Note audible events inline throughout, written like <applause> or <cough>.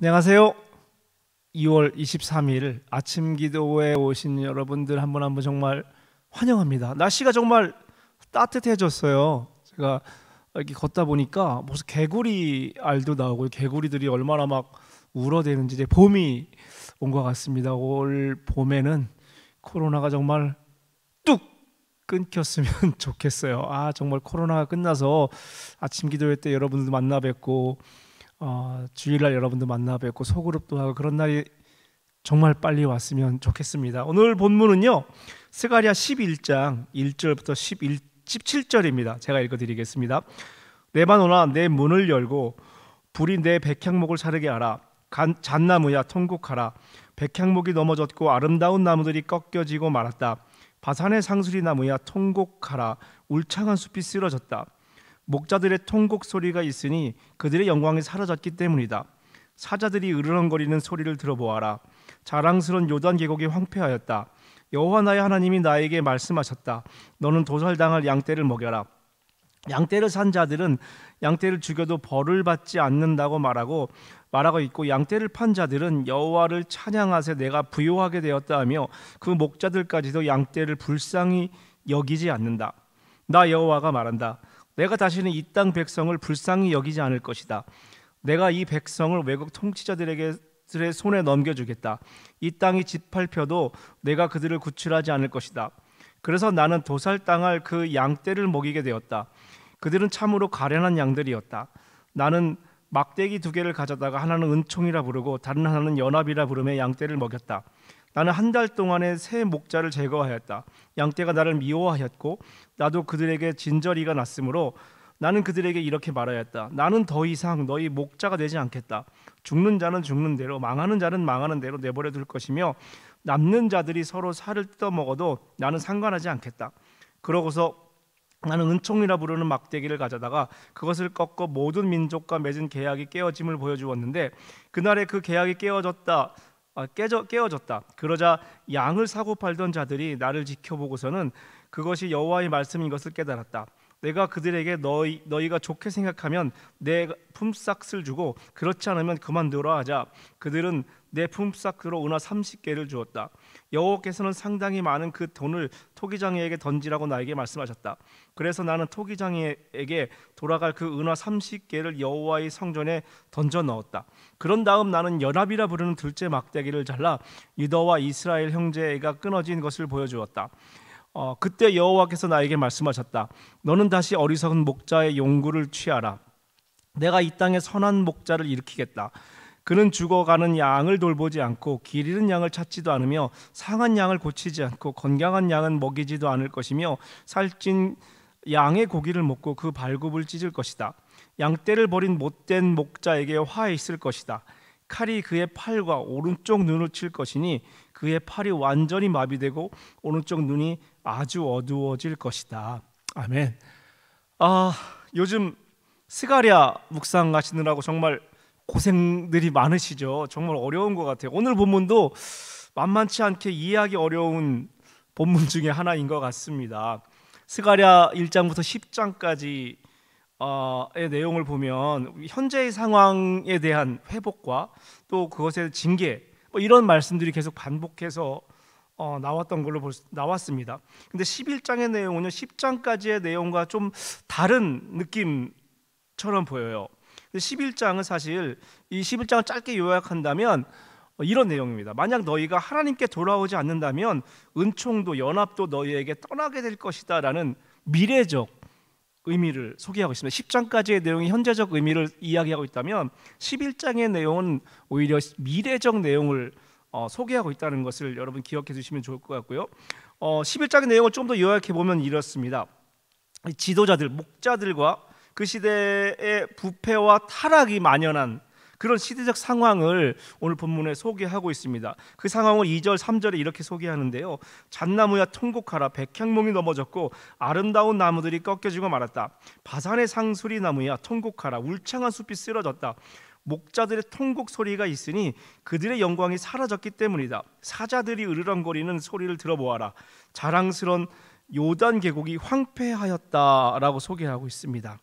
안녕하세요. 2월 23일 아침 기도에 오신 여러분들 한분한분 정말 환영합니다. 날씨가 정말 따뜻해졌어요. 제가 이렇게 걷다 보니까 무슨 개구리 알도 나오고 개구리들이 얼마나 막 울어대는지 이제 봄이 온 것 같습니다. 올 봄에는 코로나가 정말 뚝 끊겼으면 <laughs> 좋겠어요. 아 정말 코로나가 끝나서 아침 기도회 때 여러분들 만나 뵙고 어, 주일날 여러분도 만나 뵙고 소그룹도 하고 그런 날이 정말 빨리 왔으면 좋겠습니다. 오늘 본문은요. 스가랴 11장 1절부터 11, 17절입니다. 제가 읽어 드리겠습니다. 레바노나 내 문을 열고 불이 내 백향목을 사르게 하라. 간, 잣나무야 통곡하라. 백향목이 넘어졌고 아름다운 나무들이 꺾여지고 말았다. 바산의 상수리 나무야 통곡하라. 울창한 숲이 쓰러졌다. 목자들의 통곡 소리가 있으니 그들의 영광이 사라졌기 때문이다. 사자들이 으르렁거리는 소리를 들어보아라. 자랑스런 요단 계곡이 황폐하였다. 여호와 나의 하나님이 나에게 말씀하셨다. 너는 도살당할 양떼를 먹여라. 양떼를 산 자들은 양떼를 죽여도 벌을 받지 않는다고 말하고 말하고 있고 양떼를 판 자들은 여호와를 찬양하세 내가 부요하게 되었다 하며 그 목자들까지도 양떼를 불쌍히 여기지 않는다. 나 여호와가 말한다. 내가 다시는 이 땅 백성을 불쌍히 여기지 않을 것이다. 내가 이 백성을 외국 통치자들에게 들의 손에 넘겨주겠다. 이 땅이 짓밟혀도 내가 그들을 구출하지 않을 것이다. 그래서 나는 도살당할 그 양떼를 먹이게 되었다. 그들은 참으로 가련한 양들이었다. 나는 막대기 두 개를 가져다가 하나는 은총이라 부르고 다른 하나는 연합이라 부르며 양떼를 먹였다. 나는 한 달 동안에 세 목자를 제거하였다. 양떼가 나를 미워하였고 나도 그들에게 진저리가 났으므로 나는 그들에게 이렇게 말하였다. 나는 더 이상 너희 목자가 되지 않겠다. 죽는 자는 죽는 대로 망하는 자는 망하는 대로 내버려 둘 것이며 남는 자들이 서로 살을 뜯어 먹어도 나는 상관하지 않겠다. 그러고서 나는 은총이라 부르는 막대기를 가져다가 그것을 꺾어 모든 민족과 맺은 계약이 깨어짐을 보여주었는데 그날에 그 계약이 깨어졌다 아, 깨져, 깨어졌다. 그러자 양을 사고 팔던 자들이 나를 지켜보고서는 그것이 여호와의 말씀인 것을 깨달았다. 내가 그들에게 너희 너희가 좋게 생각하면 내 품삯을 주고 그렇지 않으면 그만두라 하자 그들은 내 품삯으로 은하 30개를 주었다. 여호와께서는 상당히 많은 그 돈을 토기장에게 던지라고 나에게 말씀하셨다. 그래서 나는 토기장에게 돌아갈 그 은하 30개를 여호와의 성전에 던져 넣었다. 그런 다음 나는 연합이라 부르는 둘째 막대기를 잘라 유다와 이스라엘 형제가 끊어진 것을 보여주었다. 어, 그때 여호와께서 나에게 말씀하셨다. 너는 다시 어리석은 목자의 용구를 취하라. 내가 이 땅에 선한 목자를 일으키겠다. 그는 죽어가는 양을 돌보지 않고 길 잃은 양을 찾지도 않으며 상한 양을 고치지 않고 건강한 양은 먹이지도 않을 것이며 살찐 양의 고기를 먹고 그 발굽을 찢을 것이다. 양떼를 버린 못된 목자에게 화해 있을 것이다. 칼이 그의 팔과 오른쪽 눈을 칠 것이니 그의 팔이 완전히 마비되고 오른쪽 눈이 아주 어두워질 것이다. 아멘. 아, 요즘 스가랴 묵상하시느라고 정말 고생들이 많으시죠. 정말 어려운 것 같아요. 오늘 본문도 만만치 않게 이해하기 어려운 본문 중에 하나인 것 같습니다. 스가랴 1장부터 10장까지의 어, 내용을 보면 현재의 상황에 대한 회복과 또 그것의 징계 뭐 이런 말씀들이 계속 반복해서 어, 나왔던 걸로 볼 수, 나왔습니다. 근데 11장의 내용은 10장까지의 내용과 좀 다른 느낌처럼 보여요. 11장은 사실 이 11장을 짧게 요약한다면 어, 이런 내용입니다. 만약 너희가 하나님께 돌아오지 않는다면 은총도 연합도 너희에게 떠나게 될 것이다라는 미래적 의미를 소개하고 있습니다. 10장까지의 내용이 현재적 의미를 이야기하고 있다면 11장의 내용은 오히려 미래적 내용을 어, 소개하고 있다는 것을 여러분 기억해 주시면 좋을 것 같고요. 어, 11장의 내용을 좀 더 요약해 보면 이렇습니다. 지도자들, 목자들과 그 시대의 부패와 타락이 만연한 그런 시대적 상황을 오늘 본문에 소개하고 있습니다. 그 상황을 2절, 3절에 이렇게 소개하는데요. 잣나무야 통곡하라 백향목이 넘어졌고 아름다운 나무들이 꺾여지고 말았다. 바산의 상수리 나무야 통곡하라 울창한 숲이 쓰러졌다. 목자들의 통곡 소리가 있으니 그들의 영광이 사라졌기 때문이다. 사자들이 으르렁거리는 소리를 들어보아라. 자랑스런 요단 계곡이 황폐하였다라고 소개하고 있습니다.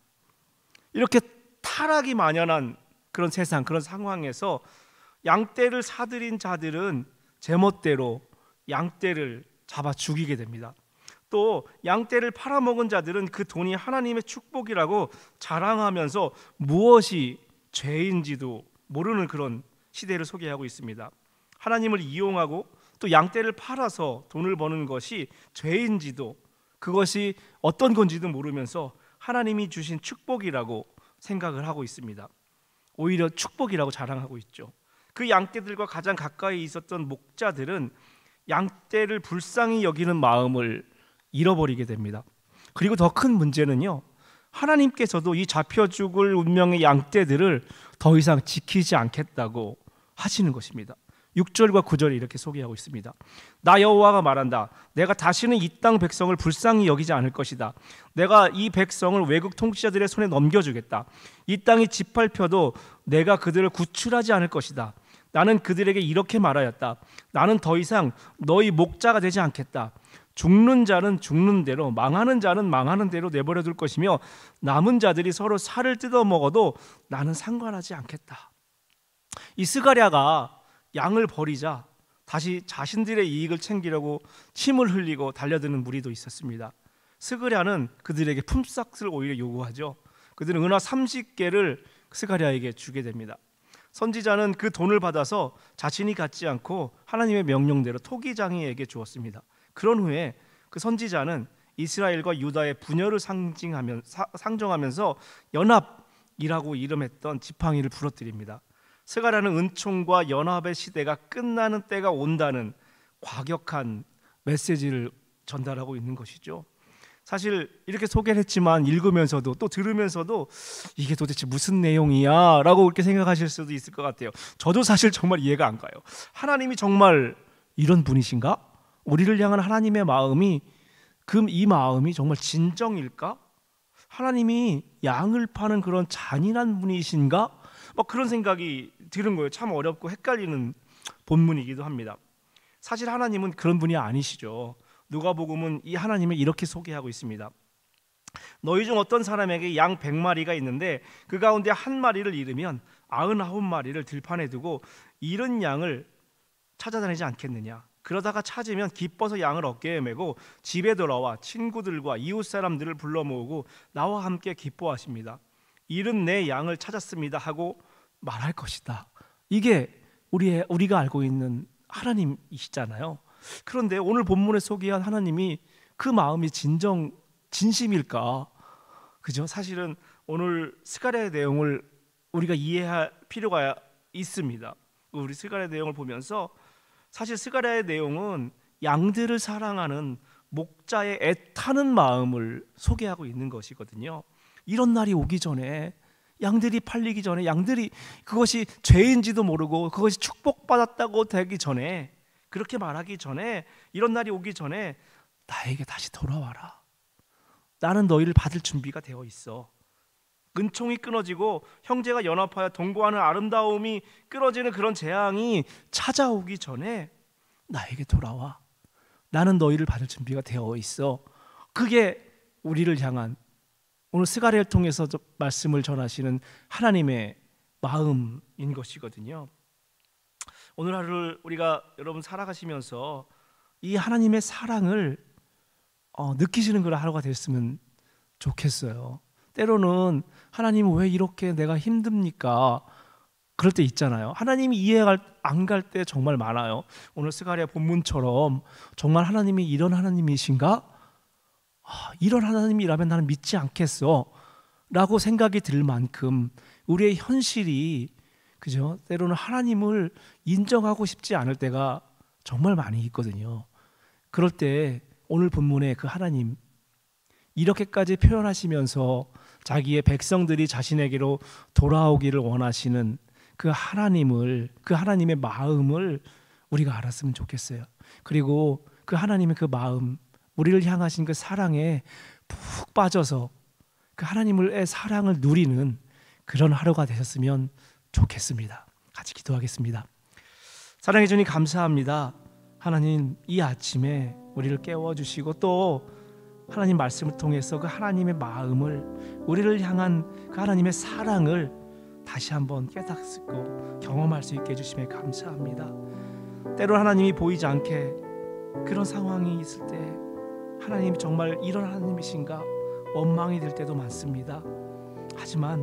이렇게 타락이 만연한 그런 세상 그런 상황에서 양떼를 사들인 자들은 제멋대로 양떼를 잡아 죽이게 됩니다. 또 양떼를 팔아먹은 자들은 그 돈이 하나님의 축복이라고 자랑하면서 무엇이 죄인지도 모르는 그런 시대를 소개하고 있습니다. 하나님을 이용하고 또 양떼를 팔아서 돈을 버는 것이 죄인지도 그것이 어떤 건지도 모르면서 하나님이 주신 축복이라고 생각을 하고 있습니다. 오히려 축복이라고 자랑하고 있죠. 그 양떼들과 가장 가까이 있었던 목자들은 양떼를 불쌍히 여기는 마음을 잃어버리게 됩니다. 그리고 더 큰 문제는요. 하나님께서도 이 잡혀 죽을 운명의 양떼들을 더 이상 지키지 않겠다고 하시는 것입니다. 6절과 9절에 이렇게 소개하고 있습니다. 나 여호와가 말한다. 내가 다시는 이 땅 백성을 불쌍히 여기지 않을 것이다. 내가 이 백성을 외국 통치자들의 손에 넘겨주겠다. 이 땅이 짓밟혀도 내가 그들을 구출하지 않을 것이다. 나는 그들에게 이렇게 말하였다. 나는 더 이상 너희 목자가 되지 않겠다. 죽는 자는 죽는 대로 망하는 자는 망하는 대로 내버려 둘 것이며 남은 자들이 서로 살을 뜯어 먹어도 나는 상관하지 않겠다. 이 스가랴가 양을 버리자 다시 자신들의 이익을 챙기려고 침을 흘리고 달려드는 무리도 있었습니다. 스가랴는 그들에게 품삯을 오히려 요구하죠. 그들은 은화 30개를 스가랴에게 주게 됩니다. 선지자는 그 돈을 받아서 자신이 갖지 않고 하나님의 명령대로 토기장이에게 주었습니다. 그런 후에 그 선지자는 이스라엘과 유다의 분열을 상징하면 사, 상정하면서 연합이라고 이름했던 지팡이를 부러뜨립니다. 스가라는 은총과 연합의 시대가 끝나는 때가 온다는 과격한 메시지를 전달하고 있는 것이죠. 사실 이렇게 소개를 했지만 읽으면서도 또 들으면서도 이게 도대체 무슨 내용이야라고 이렇게 생각하실 수도 있을 것 같아요. 저도 사실 정말 이해가 안 가요. 하나님이 정말 이런 분이신가? 우리를 향한 하나님의 마음이 그 이 마음이 정말 진정일까? 하나님이 양을 파는 그런 잔인한 분이신가? 막 뭐 그런 생각이 들은 거예요. 참 어렵고 헷갈리는 본문이기도 합니다. 사실 하나님은 그런 분이 아니시죠. 누가복음은 이 하나님을 이렇게 소개하고 있습니다. 너희 중 어떤 사람에게 양 100마리가 있는데 그 가운데 한 마리를 잃으면 99마리를 들판에 두고 잃은 양을 찾아다니지 않겠느냐. 그러다가 찾으면 기뻐서 양을 어깨에 메고 집에 돌아와 친구들과 이웃 사람들을 불러 모으고 나와 함께 기뻐하십니다. 잃은 내 양을 찾았습니다 하고 말할 것이다. 이게 우리의 우리가 알고 있는 하나님이시잖아요. 그런데 오늘 본문에 소개한 하나님이 그 마음이 진정 진심일까? 그죠? 사실은 오늘 스가랴의 내용을 우리가 이해할 필요가 있습니다. 우리 스가랴의 내용을 보면서 사실 스가랴의 내용은 양들을 사랑하는 목자의 애타는 마음을 소개하고 있는 것이거든요. 이런 날이 오기 전에 양들이 팔리기 전에 양들이 그것이 죄인지도 모르고 그것이 축복받았다고 되기 전에 그렇게 말하기 전에 이런 날이 오기 전에 나에게 다시 돌아와라. 나는 너희를 받을 준비가 되어 있어. 은총이 끊어지고 형제가 연합하여 동거하는 아름다움이 끊어지는 그런 재앙이 찾아오기 전에 나에게 돌아와. 나는 너희를 받을 준비가 되어 있어. 그게 우리를 향한 오늘 스가랴를 통해서 말씀을 전하시는 하나님의 마음인 것이거든요. 오늘 하루를 우리가 여러분 살아가시면서 이 하나님의 사랑을 어, 느끼시는 그런 하루가 됐으면 좋겠어요. 때로는 하나님 왜 이렇게 내가 힘듭니까? 그럴 때 있잖아요. 하나님이 이해가 안갈 때 정말 많아요. 오늘 스가랴 본문처럼 정말 하나님이 이런 하나님이신가? 아, 이런 하나님이라면 나는 믿지 않겠어. 라고 생각이 들 만큼 우리의 현실이 그죠? 때로는 하나님을 인정하고 싶지 않을 때가 정말 많이 있거든요. 그럴 때 오늘 본문에 그 하나님 이렇게까지 표현하시면서 자기의 백성들이 자신에게로 돌아오기를 원하시는 그 하나님을 그 하나님의 마음을 우리가 알았으면 좋겠어요. 그리고 그 하나님의 그 마음 우리를 향하신 그 사랑에 푹 빠져서 그 하나님의 사랑을 누리는 그런 하루가 되셨으면 좋겠습니다. 같이 기도하겠습니다. 사랑해 주님 감사합니다. 하나님 이 아침에 우리를 깨워 주시고 또 하나님 말씀을 통해서 그 하나님의 마음을 우리를 향한 그 하나님의 사랑을 다시 한번 깨닫고 경험할 수 있게 해주심에 감사합니다. 때로 하나님이 보이지 않게 그런 상황이 있을 때 하나님이 정말 이런 하나님이신가 원망이 될 때도 많습니다. 하지만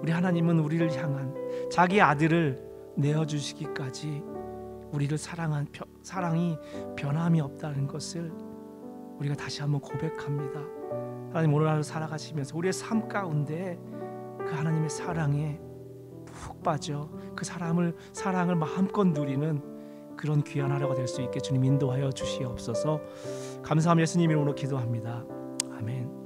우리 하나님은 우리를 향한 자기 아들을 내어 주시기까지 우리를 사랑한 사랑이 변함이 없다는 것을 우리가 다시 한번 고백합니다. 하나님 오늘 하루 살아가시면서 우리의 삶 가운데 그 하나님의 사랑에 푹 빠져 그 사람을 사랑을 마음껏 누리는 그런 귀한 하루가 될 수 있게 주님 인도하여 주시옵소서. 감사함 예수님 이름으로 기도합니다. 아멘.